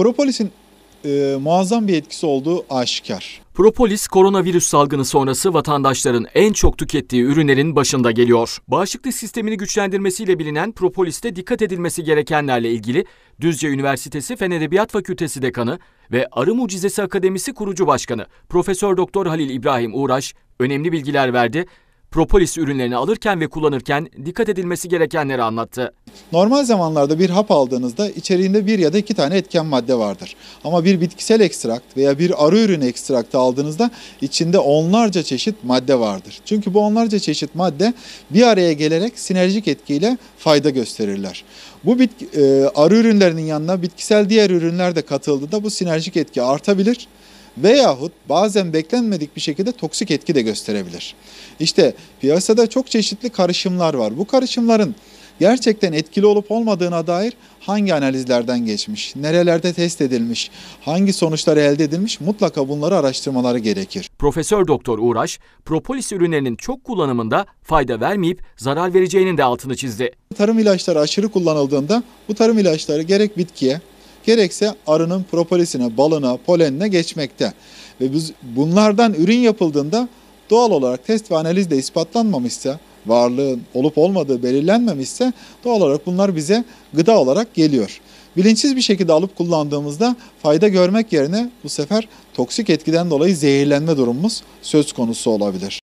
Propolis'in e, muazzam bir etkisi olduğu aşikar. Propolis koronavirüs salgını sonrası vatandaşların en çok tükettiği ürünlerin başında geliyor. Bağışıklık sistemini güçlendirmesiyle bilinen Propolis'te dikkat edilmesi gerekenlerle ilgili Düzce Üniversitesi Fen Edebiyat Fakültesi Dekanı ve Arı Mucizesi Akademisi kurucu başkanı Profesör Doktor Halil İbrahim Uğraş önemli bilgiler verdi propolis ürünlerini alırken ve kullanırken dikkat edilmesi gerekenleri anlattı. Normal zamanlarda bir hap aldığınızda içeriğinde bir ya da iki tane etken madde vardır. Ama bir bitkisel ekstrakt veya bir arı ürünü ekstraktı aldığınızda içinde onlarca çeşit madde vardır. Çünkü bu onlarca çeşit madde bir araya gelerek sinerjik etkiyle fayda gösterirler. Bu bitki, e, arı ürünlerinin yanına bitkisel diğer ürünler de katıldı da bu sinerjik etki artabilir veyahut bazen beklenmedik bir şekilde toksik etki de gösterebilir. İşte piyasada çok çeşitli karışımlar var. Bu karışımların gerçekten etkili olup olmadığına dair hangi analizlerden geçmiş, nerelerde test edilmiş, hangi sonuçlar elde edilmiş mutlaka bunları araştırmaları gerekir. Profesör Doktor Uğraş, propolis ürünlerinin çok kullanımında fayda vermeyip zarar vereceğinin de altını çizdi. Tarım ilaçları aşırı kullanıldığında bu tarım ilaçları gerek bitkiye gerekse arının propolisine, balına, polenine geçmekte. Ve biz bunlardan ürün yapıldığında doğal olarak test ve analizde ispatlanmamışsa, varlığın olup olmadığı belirlenmemişse doğal olarak bunlar bize gıda olarak geliyor. Bilinçsiz bir şekilde alıp kullandığımızda fayda görmek yerine bu sefer toksik etkiden dolayı zehirlenme durumumuz söz konusu olabilir.